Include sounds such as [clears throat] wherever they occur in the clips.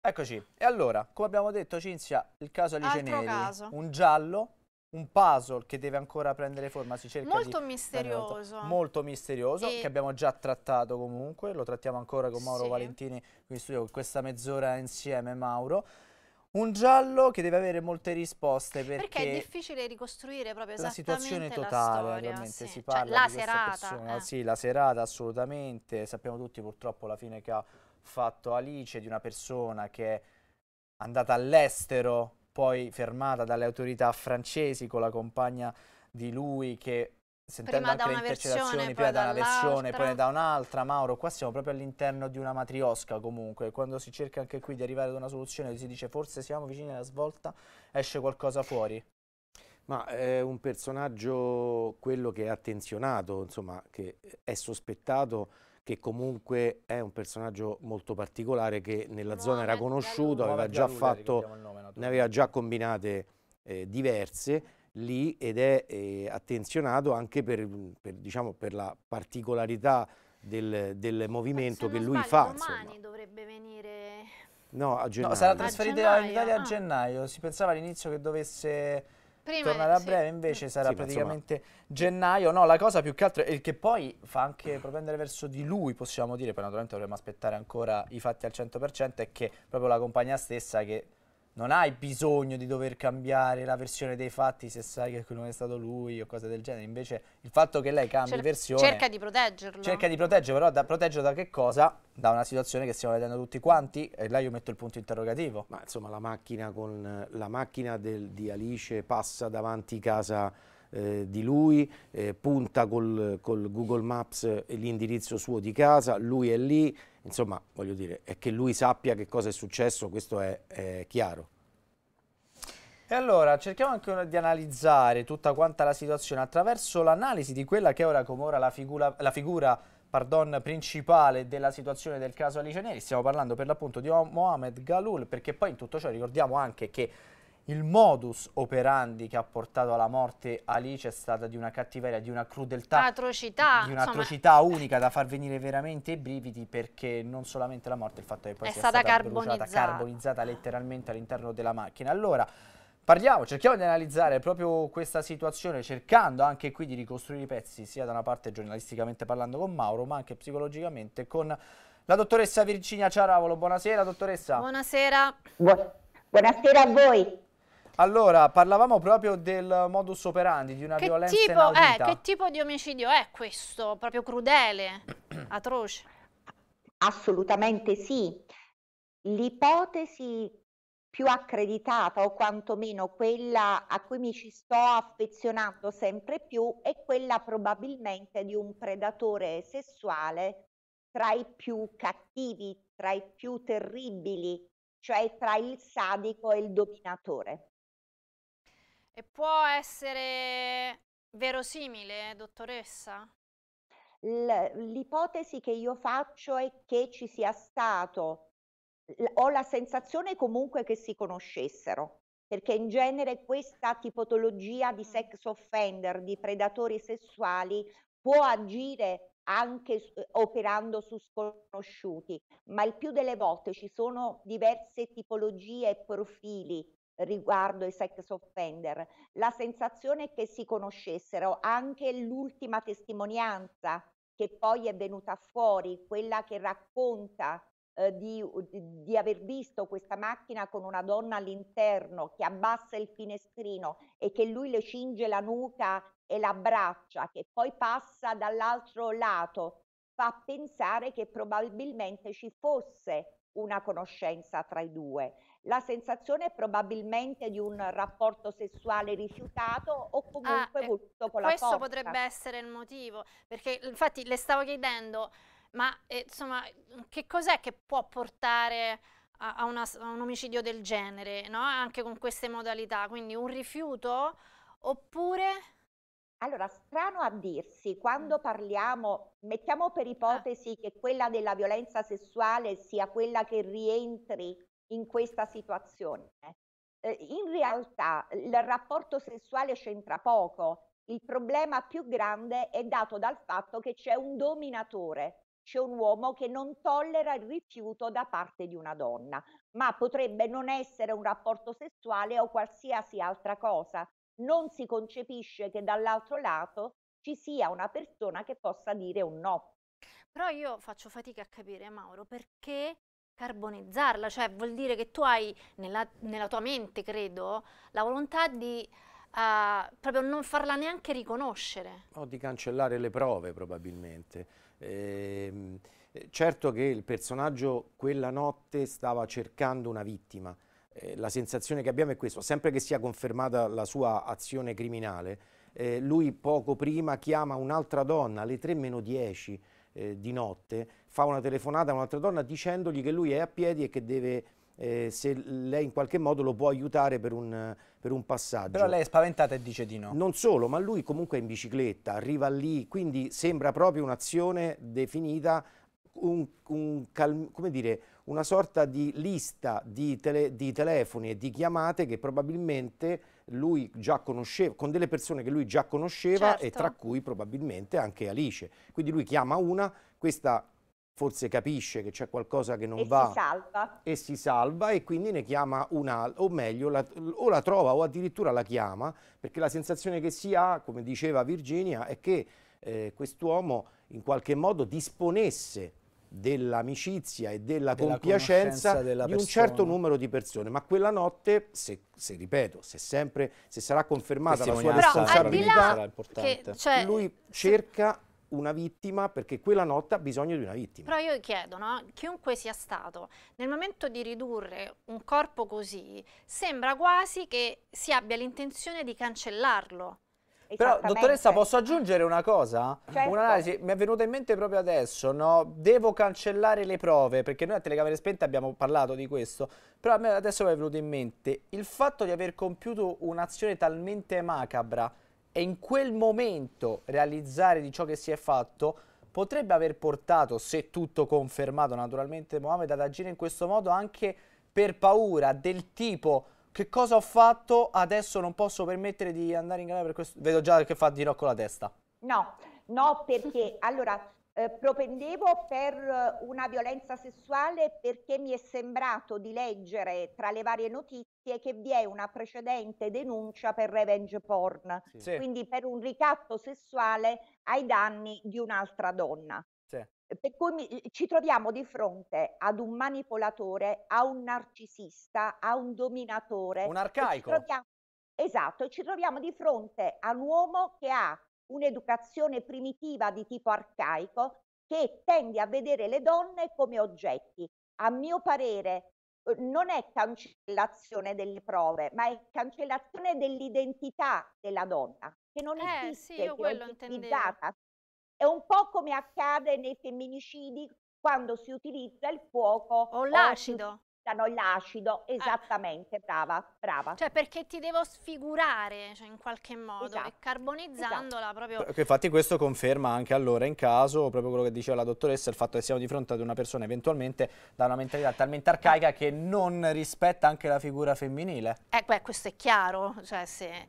Eccoci. E allora, come abbiamo detto, Cinzia, il caso Alice Altro Neri, caso. un giallo, un puzzle che deve ancora prendere forma, si cerca molto di... misterioso. Molto misterioso, e... che abbiamo già trattato comunque, lo trattiamo ancora con Mauro sì. Valentini qui in studio, questa mezz'ora insieme Mauro. Un giallo che deve avere molte risposte perché, perché è difficile ricostruire proprio esattamente la situazione totale, la ovviamente sì. si cioè, parla cioè, la serata, persona, eh. sì, la serata assolutamente, sappiamo tutti purtroppo la fine che ha fatto Alice di una persona che è andata all'estero, poi fermata dalle autorità francesi con la compagna di lui che sentendo anche le intercettazioni prima da una versione, poi ne da un'altra, Mauro, qua siamo proprio all'interno di una matriosca comunque, quando si cerca anche qui di arrivare ad una soluzione, si dice forse siamo vicini alla svolta, esce qualcosa fuori. Ma è eh, un personaggio, quello che è attenzionato, insomma, che è sospettato che comunque è un personaggio molto particolare che nella no, zona era conosciuto, aveva già fatto, nome, ne aveva già combinate eh, diverse lì ed è eh, attenzionato anche per, per, diciamo, per la particolarità del, del movimento eh, che lui sbaglio, fa. Domani insomma. dovrebbe venire... No, a gennaio. No, sarà trasferita in Italia a ah. gennaio, si pensava all'inizio che dovesse Prima, tornare a breve invece sarà sì, praticamente insomma... gennaio. No, la cosa più che altro è che poi fa anche propendere verso di lui, possiamo dire, poi naturalmente dovremmo aspettare ancora i fatti al 100%, è che proprio la compagnia stessa che non hai bisogno di dover cambiare la versione dei fatti se sai che quello è stato lui o cose del genere. Invece il fatto che lei cambi Cer versione... Cerca di proteggerlo. Cerca di proteggerlo, però da, proteggerlo da che cosa? Da una situazione che stiamo vedendo tutti quanti e là io metto il punto interrogativo. Ma insomma la macchina, con, la macchina del, di Alice passa davanti casa... Eh, di lui, eh, punta col, col Google Maps eh, l'indirizzo suo di casa, lui è lì, Insomma, voglio dire, è che lui sappia che cosa è successo, questo è, è chiaro. E allora cerchiamo anche di analizzare tutta quanta la situazione attraverso l'analisi di quella che è ora come ora la figura, la figura pardon, principale della situazione del caso Alice Neri. Stiamo parlando per l'appunto di Mohamed Galul perché poi in tutto ciò ricordiamo anche che il modus operandi che ha portato alla morte Alice è stata di una cattiveria, di una crudeltà, atrocità, di un'atrocità unica da far venire veramente i brividi perché non solamente la morte, il fatto che poi è sia stata, stata bruciata, carbonizzata letteralmente all'interno della macchina. Allora, parliamo, cerchiamo di analizzare proprio questa situazione, cercando anche qui di ricostruire i pezzi, sia da una parte giornalisticamente parlando con Mauro, ma anche psicologicamente con la dottoressa Virginia Ciaravolo. Buonasera, dottoressa. Buonasera. Bu buonasera a voi. Allora, parlavamo proprio del modus operandi, di una che violenza tipo, eh, che tipo di omicidio è questo? Proprio crudele, [clears throat] atroce? Assolutamente sì. L'ipotesi più accreditata o quantomeno quella a cui mi ci sto affezionando sempre più è quella probabilmente di un predatore sessuale tra i più cattivi, tra i più terribili, cioè tra il sadico e il dominatore. E può essere verosimile, dottoressa? l'ipotesi che io faccio è che ci sia stato, ho la sensazione comunque che si conoscessero, perché in genere questa tipologia di mm. sex offender, di predatori sessuali, può agire anche operando su sconosciuti, ma il più delle volte ci sono diverse tipologie e profili riguardo i sex offender, la sensazione che si conoscessero anche l'ultima testimonianza che poi è venuta fuori, quella che racconta eh, di, di, aver visto questa macchina con una donna all'interno che abbassa il finestrino e che lui le cinge la nuca e la abbraccia, che poi passa dall'altro lato, fa pensare che probabilmente ci fosse una conoscenza tra i due la sensazione è probabilmente di un rapporto sessuale rifiutato o comunque ah, eh, voluto con la forza. Questo potrebbe essere il motivo, perché infatti le stavo chiedendo, ma eh, insomma, che cos'è che può portare a, a, una, a un omicidio del genere, no? anche con queste modalità? Quindi un rifiuto oppure... Allora, strano a dirsi, quando mm. parliamo, mettiamo per ah. ipotesi ah. che quella della violenza sessuale sia quella che rientri in questa situazione. Eh, in realtà il rapporto sessuale c'entra poco, il problema più grande è dato dal fatto che c'è un dominatore, c'è un uomo che non tollera il rifiuto da parte di una donna, ma potrebbe non essere un rapporto sessuale o qualsiasi altra cosa. Non si concepisce che dall'altro lato ci sia una persona che possa dire un no. Però io faccio fatica a capire, Mauro, perché carbonizzarla, cioè vuol dire che tu hai nella, nella tua mente, credo, la volontà di uh, proprio non farla neanche riconoscere. O di cancellare le prove probabilmente. Ehm, eh, certo che il personaggio quella notte stava cercando una vittima, eh, la sensazione che abbiamo è questa, sempre che sia confermata la sua azione criminale, eh, lui poco prima chiama un'altra donna alle 3 meno 10 eh, di notte fa una telefonata a un'altra donna dicendogli che lui è a piedi e che deve eh, se lei in qualche modo lo può aiutare per un, per un, passaggio. Però lei è spaventata e dice di no. Non solo, ma lui comunque è in bicicletta, arriva lì, quindi sembra proprio un'azione definita un, un come dire, una sorta di lista di, tele, di, telefoni e di chiamate che probabilmente lui già conosceva, con delle persone che lui già conosceva certo. e tra certo. cui probabilmente anche Alice. Quindi lui chiama una, questa forse capisce che c'è qualcosa che non e va si e si salva e quindi ne chiama una, o meglio, la, o la trova o addirittura la chiama, perché la sensazione che si ha, come diceva Virginia, è che eh, quest'uomo in qualche modo disponesse dell'amicizia e della, della compiacenza della di un certo numero di persone, ma quella notte, se, se ripeto, se, sempre, se sarà confermata la sua responsabilità, che, cioè, lui cerca una vittima perché quella notte ha bisogno di una vittima. Però io chiedo, no? chiunque sia stato, nel momento di ridurre un corpo così, sembra quasi che si abbia l'intenzione di cancellarlo. Però, dottoressa, posso aggiungere una cosa? Certo. Un'analisi mi è venuta in mente proprio adesso, no? Devo cancellare le prove, perché noi a Telecamere Spente abbiamo parlato di questo, però a me adesso mi è venuto in mente il fatto di aver compiuto un'azione talmente macabra e in quel momento realizzare di ciò che si è fatto potrebbe aver portato, se tutto confermato naturalmente Mohamed, ad agire in questo modo anche per paura del tipo che cosa ho fatto, adesso non posso permettere di andare in galera per questo. Vedo già che fa di no con la testa. No, no perché allora eh, propendevo per eh, una violenza sessuale perché mi è sembrato di leggere tra le varie notizie che vi è una precedente denuncia per revenge porn, sì. quindi per un ricatto sessuale ai danni di un'altra donna. Sì. Per cui mi, eh, ci troviamo di fronte ad un manipolatore, a un narcisista, a un dominatore. Un arcaico. Esatto, e ci troviamo di fronte a un uomo che ha un'educazione primitiva di tipo arcaico che tende a vedere le donne come oggetti. A mio parere eh, non è cancellazione delle prove, ma è cancellazione dell'identità della donna, che non eh, esiste, sì, io che quello è un po' come accade nei femminicidi quando si utilizza il fuoco o l'acido mettono l'acido, eh. esattamente, eh. brava, brava. Cioè perché ti devo sfigurare, cioè, in qualche modo, esatto. carbonizzandola esatto. proprio... Infatti questo conferma anche allora in caso, proprio quello che diceva la dottoressa, il fatto che siamo di fronte ad una persona eventualmente da una mentalità talmente arcaica che non rispetta anche la figura femminile. Eh, questo è chiaro, cioè se... Eh,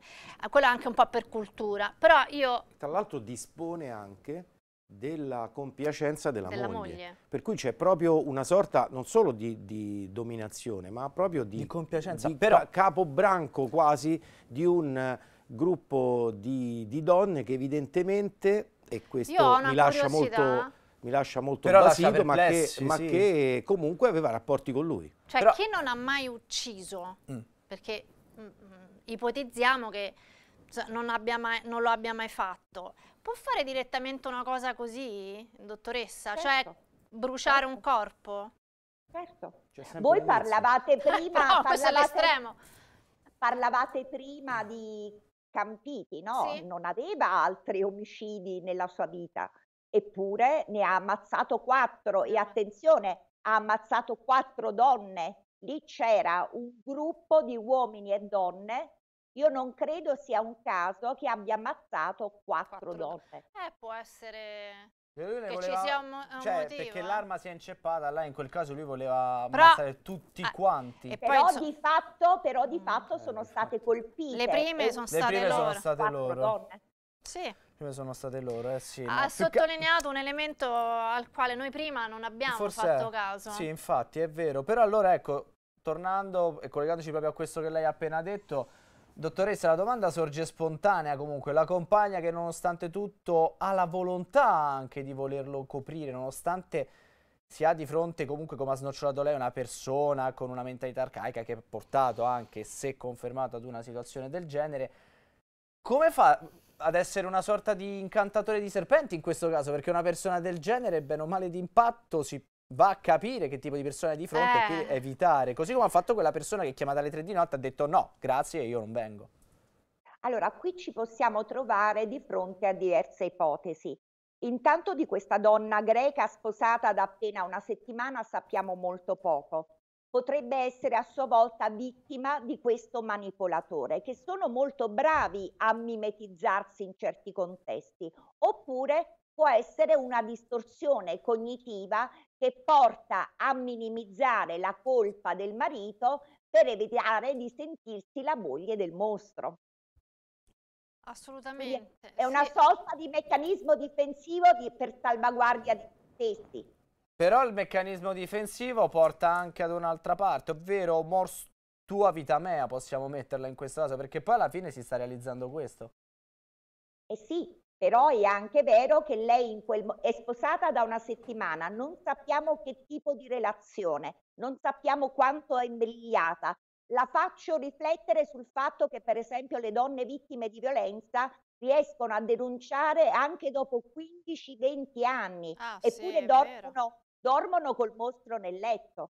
quello è anche un po' per cultura, però io... Tra l'altro dispone anche della compiacenza della, della moglie. moglie. Per cui c'è proprio una sorta non solo di, di dominazione, ma proprio di, di compiacenza, di però... capobranco quasi di un eh, gruppo di, di donne che evidentemente, e questo mi lascia molto mi lascia molto Però basito, ma, che, sì. ma che, comunque aveva rapporti con lui. Cioè, Però... chi non ha mai ucciso? Mm. Perché mh, mm, mh, mm, ipotizziamo che cioè, non, mai, non lo abbia mai fatto. Può fare direttamente una cosa così, dottoressa? Certo. Cioè bruciare certo. un corpo? Certo. Voi parlavate [laughs] prima... no, parlavate, questo Parlavate prima di Campiti, no? Sì. Non aveva altri omicidi nella sua vita, eppure ne ha ammazzato quattro e certo. attenzione, ha ammazzato quattro donne. Lì c'era un gruppo di uomini e donne io non credo sia un caso che abbia ammazzato quattro, quattro. donne. Eh, può essere cioè, che voleva, ci sia un, un cioè, motivo. Perché eh. l'arma si è inceppata, là in quel caso lui voleva però, ammazzare tutti eh, quanti. E però, poi, di fatto, però di mm. fatto eh, sono state colpite. Le prime sono state prime loro. Sono state loro. Sì. Prima sono state loro, eh sì. Ha sottolineato un elemento al quale noi prima non abbiamo Forse fatto è. caso. Sì, infatti, è vero. Però allora, ecco, tornando e collegandoci proprio a questo che lei ha appena detto, Dottoressa, la domanda sorge spontanea comunque. La compagna che nonostante tutto ha la volontà anche di volerlo coprire, nonostante si ha di fronte comunque, come ha snocciolato lei, una persona con una mentalità arcaica che ha portato anche, se confermato, ad una situazione del genere. Come fa ad essere una sorta di incantatore di serpenti in questo caso? Perché una persona del genere, bene o male d'impatto, si va a capire che tipo di persona è di fronte eh. e quindi eh. evitare. Così come ha fatto quella persona che chiamata alle tre di notte ha detto no, grazie, io non vengo. Allora, qui ci possiamo trovare di fronte a diverse ipotesi. Intanto di questa donna greca sposata da appena una settimana sappiamo molto poco. Potrebbe essere a sua volta vittima di questo manipolatore, che sono molto bravi a mimetizzarsi in certi contesti, oppure può essere una distorsione cognitiva che porta a minimizzare la colpa del marito per evitare di sentirsi la moglie del mostro. Assolutamente. Quindi è una sì. sorta di meccanismo difensivo di, per salvaguardia di stessi. Però il meccanismo difensivo porta anche ad un'altra parte, ovvero mors tua vita mea, possiamo metterla in questo caso, perché poi alla fine si sta realizzando questo. Eh sì, però è anche vero che lei quel, è sposata da una settimana, non sappiamo che tipo di relazione, non sappiamo quanto è imbrigliata. La faccio riflettere sul fatto che, per esempio, le donne vittime di violenza riescono a denunciare anche dopo 15-20 anni, ah, eppure sì, dormono, dormono col mostro nel letto.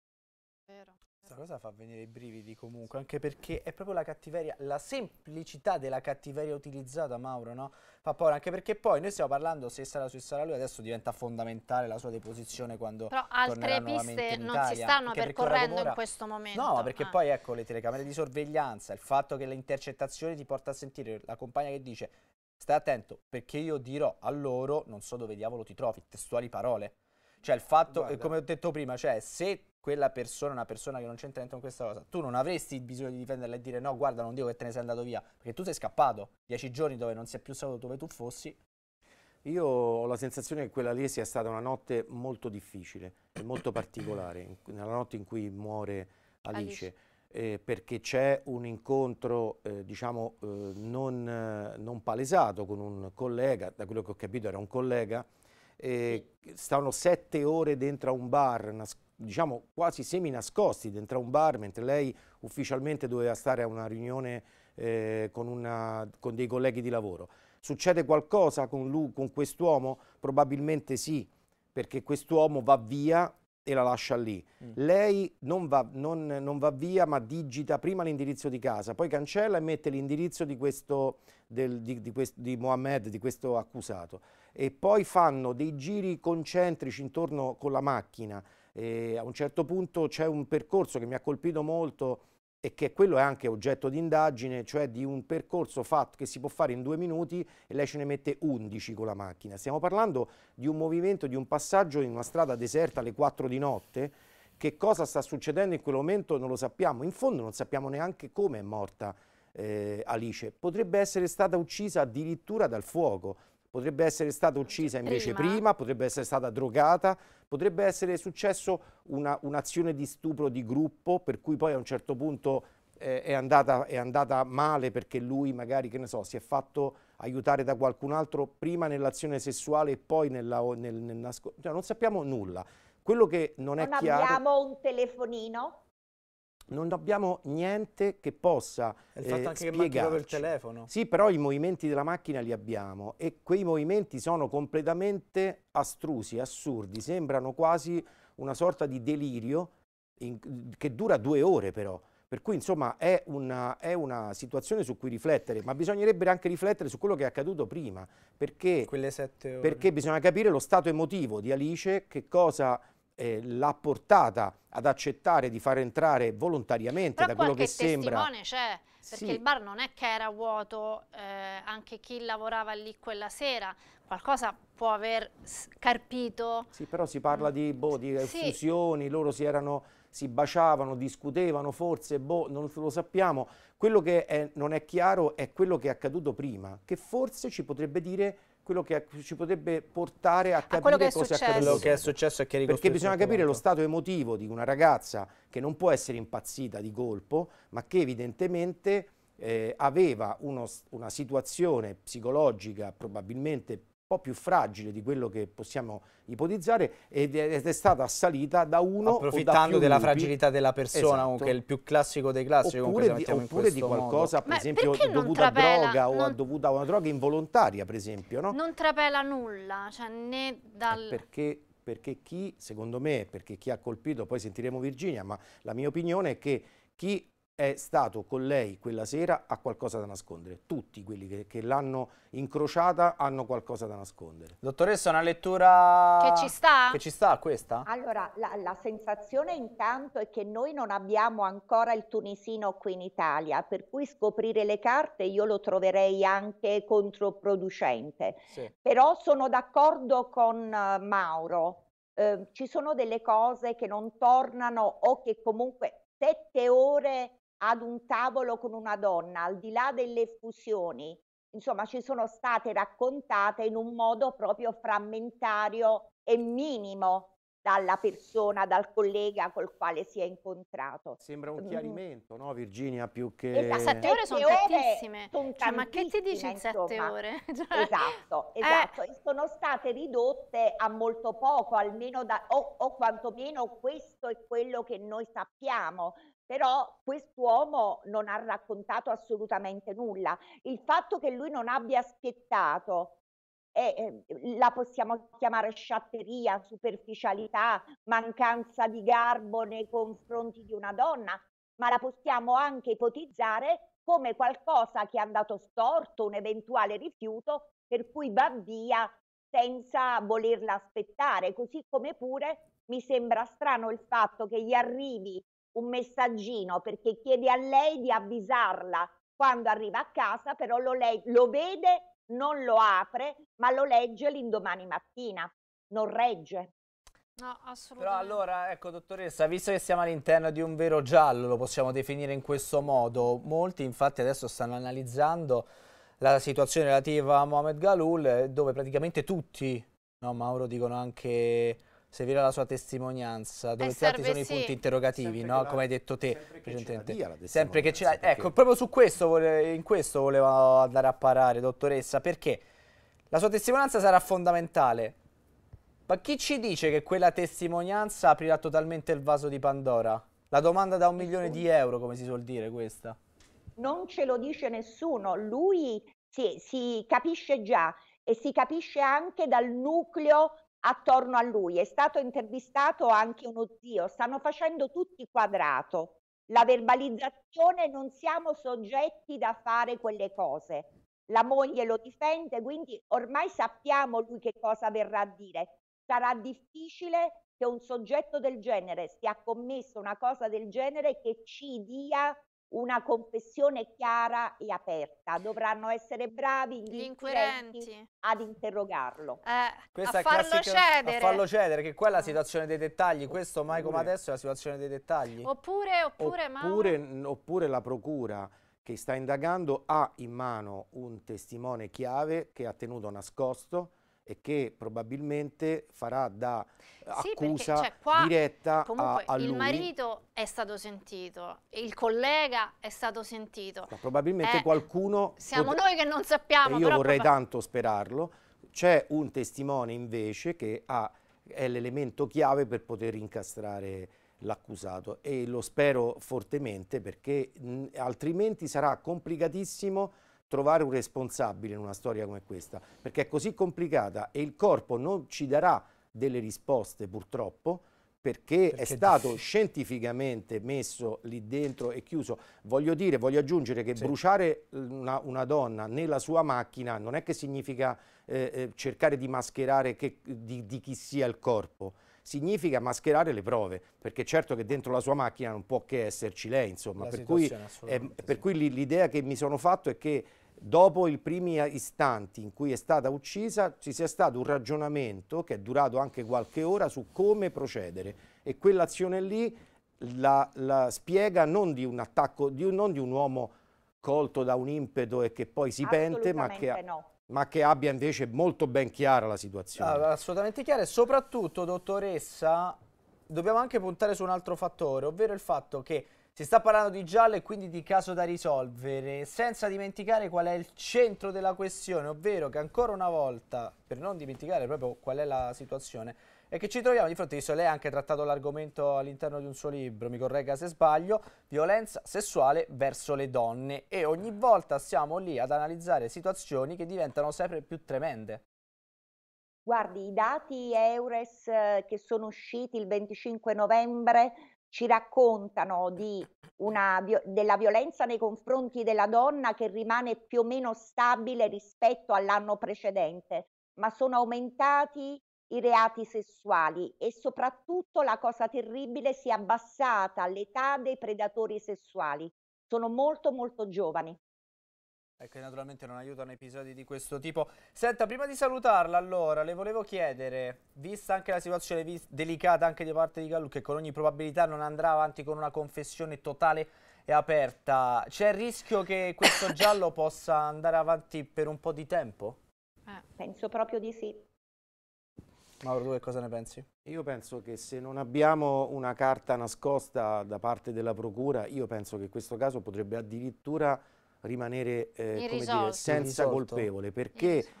Vero. Questa esatto. cosa fa venire i brividi comunque, anche perché è proprio la cattiveria, la semplicità della cattiveria utilizzata, Mauro, no? Fa paura, anche perché poi noi stiamo parlando se sarà su sarà lui, adesso diventa fondamentale la sua deposizione quando Però altre piste non Italia, si stanno percorrendo in questo momento. No, perché ah. poi ecco le telecamere di sorveglianza, il fatto che l'intercettazione ti porta a sentire la compagna che dice stai attento perché io dirò a loro non so dove diavolo ti trovi, testuali parole. Cioè il fatto, Guarda. come ho detto prima, cioè se quella persona è una persona che non c'entra niente con questa cosa, tu non avresti bisogno di difenderla e dire no, guarda, non dico che te ne sei andato via, perché tu sei scappato dieci giorni dove non si è più saputo dove tu fossi. Io ho la sensazione che quella lì sia stata una notte molto difficile e molto particolare, nella notte in cui muore Alice. Alice. Eh, perché c'è un incontro eh, diciamo eh, non, non, palesato con un collega, da quello che ho capito era un collega, sì. stavano sette ore dentro a un bar nas diciamo, quasi semi nascosti dentro un bar, mentre lei ufficialmente doveva stare a una riunione eh, con, una, con, dei colleghi di lavoro. Succede qualcosa con, lui, con quest'uomo? Probabilmente sì, perché quest'uomo va via e la lascia lì. Mm. Lei non va, non, non va, via, ma digita prima l'indirizzo di casa, poi cancella e mette l'indirizzo di, questo, del, di, di, quest, di Mohamed, di questo accusato. E poi fanno dei giri concentrici intorno con la macchina e a un certo punto c'è un percorso che mi ha colpito molto e che quello è anche oggetto di indagine, cioè di un percorso fatto che si può fare in due minuti e lei ce ne mette 11 con la macchina. Stiamo parlando di un movimento, di un passaggio in una strada deserta alle 4 di notte. Che cosa sta succedendo in quel momento non lo sappiamo. In fondo non sappiamo neanche come è morta eh, Alice. Potrebbe essere stata uccisa addirittura dal fuoco potrebbe essere stata uccisa invece prima. prima, potrebbe essere stata drogata, potrebbe essere successo un'azione di stupro di gruppo per cui poi a un certo punto eh, è, andata, è, andata, male perché lui magari, che ne so, si è fatto aiutare da qualcun altro prima nell'azione sessuale e poi nella, nel, nel nascondere, cioè, non sappiamo nulla. Quello che non, non è chiaro... Non abbiamo un telefonino? non abbiamo niente che possa il fatto eh, anche spiegarci. che macchina il telefono. Sì, però i movimenti della macchina li abbiamo e quei movimenti sono completamente astrusi, assurdi, sembrano quasi una sorta di delirio in, che dura due ore però. Per cui insomma è una, è una, situazione su cui riflettere, ma bisognerebbe anche riflettere su quello che è accaduto prima, perché, perché bisogna capire lo stato emotivo di Alice, che cosa eh, l'ha portata ad accettare di far entrare volontariamente Però da quello che sembra. testimone c'è, perché sì. il bar non è che era vuoto, eh, anche chi lavorava lì quella sera, qualcosa può aver carpito. Sì, però si parla mm. di, boh, di sì. fusioni, loro si erano si baciavano, discutevano forse, boh, non lo sappiamo. Quello che è, non è chiaro è quello che è accaduto prima, che forse ci potrebbe dire quello che ci potrebbe portare a capire a che cosa è accaduto. Quello che è successo è che Perché bisogna capire lo stato emotivo di una ragazza che non può essere impazzita di colpo, ma che evidentemente eh, aveva uno, una situazione psicologica probabilmente po' più fragile di quello che possiamo ipotizzare ed è stata assalita da uno approfittando da della lupi. fragilità della persona esatto. che è il più classico dei classici oppure, di, oppure di, qualcosa modo. per Ma esempio dovuta a droga non... o dovuta a una droga involontaria per esempio no? non trapela nulla cioè né dal... Eh, perché perché chi, secondo me, perché chi ha colpito, poi sentiremo Virginia, ma la mia opinione è che chi è stato con lei quella sera ha qualcosa da nascondere. Tutti quelli che, che l'hanno incrociata hanno qualcosa da nascondere. Dottoressa, una lettura... Che ci sta? Che ci sta questa? Allora, la, la sensazione intanto è che noi non abbiamo ancora il tunisino qui in Italia, per cui scoprire le carte io lo troverei anche controproducente. Sì. Però sono d'accordo con eh, Mauro. Uh, ci sono delle cose che non tornano o che comunque sette ore ad un tavolo con una donna, al di là delle effusioni, insomma, ci sono state raccontate in un modo proprio frammentario e minimo dalla persona, dal collega col quale si è incontrato. Sembra un mm. chiarimento, mm. no Virginia, più che... Esatto. Sette ore sono tantissime. Sono cioè, ma che ti dici in sette ore? [laughs] Cioè... Esatto, eh. esatto. Eh. Sono state ridotte a molto poco, almeno da, o, o quantomeno questo è quello che noi sappiamo però quest'uomo non ha raccontato assolutamente nulla. Il fatto che lui non abbia aspettato eh, la possiamo chiamare sciatteria, superficialità, mancanza di garbo nei confronti di una donna, ma la possiamo anche ipotizzare come qualcosa che è andato storto, un eventuale rifiuto per cui va via senza volerla aspettare, così come pure mi sembra strano il fatto che gli arrivi un messaggino perché chiede a lei di avvisarla quando arriva a casa, però lo, lei, lo vede, non lo apre, ma lo legge l'indomani mattina. Non regge. No, assolutamente. Però allora, ecco dottoressa, visto che siamo all'interno di un vero giallo, lo possiamo definire in questo modo, molti infatti adesso stanno analizzando la situazione relativa a Mohamed Galul, eh, dove praticamente tutti, no Mauro, dicono anche servire la sua testimonianza, dove eh, tanti sono sì. i punti interrogativi, no? come hai detto te precedentemente. sempre che ce l'ha. Ecco, proprio su questo, vole, in questo volevo andare a parare, dottoressa, perché la sua testimonianza sarà fondamentale. Ma chi ci dice che quella testimonianza aprirà totalmente il vaso di Pandora? La domanda da un milione di euro, come si suol dire questa. Non ce lo dice nessuno, lui si, si capisce già e si capisce anche dal nucleo attorno a lui. È stato intervistato anche uno zio, stanno facendo tutti quadrato. La verbalizzazione non siamo soggetti da fare quelle cose. La moglie lo difende, quindi ormai sappiamo lui che cosa verrà a dire. Sarà difficile che un soggetto del genere, se ha commesso una cosa del genere, che ci dia una confessione chiara e aperta. Dovranno essere bravi gli, gli inquirenti ad interrogarlo. Eh, a, farlo classica, cedere. a farlo cedere, che qua è la eh. situazione dei dettagli, questo mai come adesso è la situazione dei dettagli. Oppure, oppure, oppure, oppure la procura che sta indagando ha in mano un testimone chiave che ha tenuto nascosto e che probabilmente farà da eh, sì, accusa perché, cioè, qua, diretta comunque, a, a Il marito è stato sentito, il collega è stato sentito. Ma probabilmente eh, qualcuno... Siamo noi che non sappiamo. Io vorrei tanto sperarlo. C'è un testimone invece che ha, è l'elemento chiave per poter incastrare l'accusato e lo spero fortemente perché mh, altrimenti sarà complicatissimo trovare un responsabile in una storia come questa, perché è così complicata e il corpo non ci darà delle risposte purtroppo, perché, perché, è stato scientificamente messo lì dentro e chiuso. Voglio dire, voglio aggiungere che sì. bruciare una, una, donna nella sua macchina non è che significa eh, eh, cercare di mascherare che, di, di, chi sia il corpo, significa mascherare le prove, perché certo che dentro la sua macchina non può che esserci lei, insomma. La per cui, eh, per cui l'idea che mi sono fatto è che dopo i primi istanti in cui è stata uccisa ci sia stato un ragionamento che è durato anche qualche ora su come procedere e quell'azione lì la, la spiega non di un attacco, di un, non di un uomo colto da un impeto e che poi si pente, ma che, no. ma che, abbia invece molto ben chiara la situazione. Ah, assolutamente chiara e soprattutto, dottoressa, dobbiamo anche puntare su un altro fattore, ovvero il fatto che si sta parlando di giallo e quindi di caso da risolvere, senza dimenticare qual è il centro della questione, ovvero che ancora una volta, per non dimenticare proprio qual è la situazione, è che ci troviamo di fronte, visto lei ha anche trattato l'argomento all'interno di un suo libro, mi corregga se sbaglio, violenza sessuale verso le donne e ogni volta siamo lì ad analizzare situazioni che diventano sempre più tremende. Guardi, i dati EURES eh, che sono usciti il 25 novembre ci raccontano di una, della violenza nei confronti della donna che rimane più o meno stabile rispetto all'anno precedente, ma sono aumentati i reati sessuali e soprattutto la cosa terribile si è abbassata l'età dei predatori sessuali. Sono molto molto giovani e che naturalmente non aiutano episodi di questo tipo. Senta, prima di salutarla allora, le volevo chiedere, vista anche la situazione delicata anche da parte di Galù, che con ogni probabilità non andrà avanti con una confessione totale e aperta, c'è il rischio che questo [coughs] [coughs] giallo possa andare avanti per un po' di tempo? Ah, penso proprio di sì. Mauro, tu che cosa ne pensi? Io penso che se non abbiamo una carta nascosta da parte della Procura, io penso che questo caso potrebbe addirittura rimanere eh, dire, senza Irrisolto. colpevole, perché Irrisolto.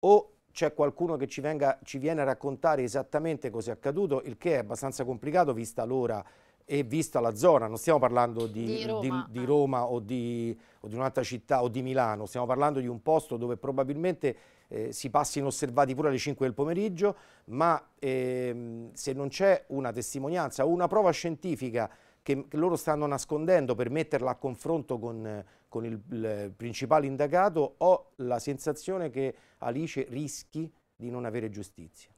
o c'è qualcuno che ci, venga, ci, viene a raccontare esattamente cosa è accaduto, il che è abbastanza complicato vista l'ora e vista la zona, non stiamo parlando di, di Roma, di, di eh. Roma o, o di, un'altra città o di Milano, stiamo parlando di un posto dove probabilmente eh, si passi inosservati pure alle 5 del pomeriggio, ma ehm, se non c'è una testimonianza o una prova scientifica che, loro stanno nascondendo per metterla a confronto con, con il, il principale indagato, ho la sensazione che Alice rischi di non avere giustizia.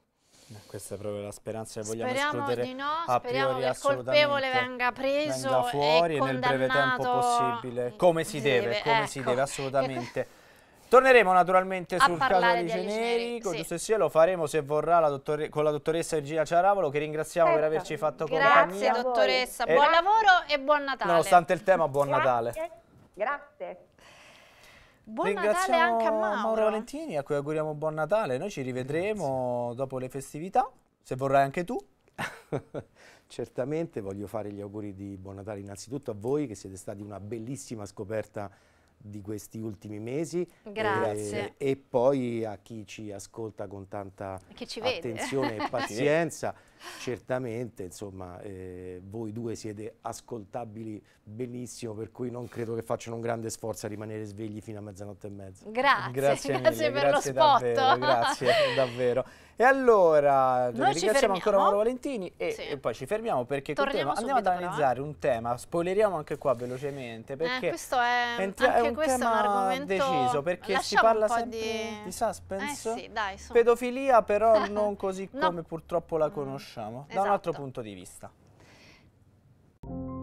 Eh, questa è proprio la speranza che vogliamo speriamo escludere di no, a speriamo che il colpevole venga preso venga fuori e nel breve tempo possibile, come si deve, deve come ecco. si deve ecco. assolutamente. [laughs] Torneremo naturalmente a sul caso di Ceneri, con sì. giusto sia lo faremo se vorrà la con la dottoressa Virginia Ciaravolo che ringraziamo certo. per ecco. averci fatto Grazie, compagnia. Grazie dottoressa, eh, buon lavoro e buon Natale. Nonostante il tema, buon Grazie. Natale. Grazie. Buon Natale anche a Mauro. Mauro eh. Valentini, a cui auguriamo buon Natale. Noi ci rivedremo Grazie. dopo le festività, se vorrai anche tu. [laughs] Certamente voglio fare gli auguri di buon Natale innanzitutto a voi che siete stati una bellissima scoperta di questi ultimi mesi. Grazie. E, e poi a chi ci ascolta con tanta attenzione e [laughs] pazienza certamente insomma, eh, voi due siete ascoltabili benissimo, per cui non credo che facciano un grande sforzo a rimanere svegli fino a mezzanotte e mezza. Grazie, grazie, grazie mille, per grazie lo davvero, spot. Grazie davvero. E allora, Noi ringraziamo ancora Mauro Valentini e, sì. e, poi ci fermiamo perché Torniamo andiamo ad eh. analizzare però. un tema, spoileriamo anche qua velocemente eh, perché eh, questo è, anche è un questo tema è un argomento deciso perché si parla sempre di, di suspense, eh sì, dai, pedofilia però non [laughs] così no. come purtroppo la conosciamo conosciamo esatto. da un altro esatto. punto di vista.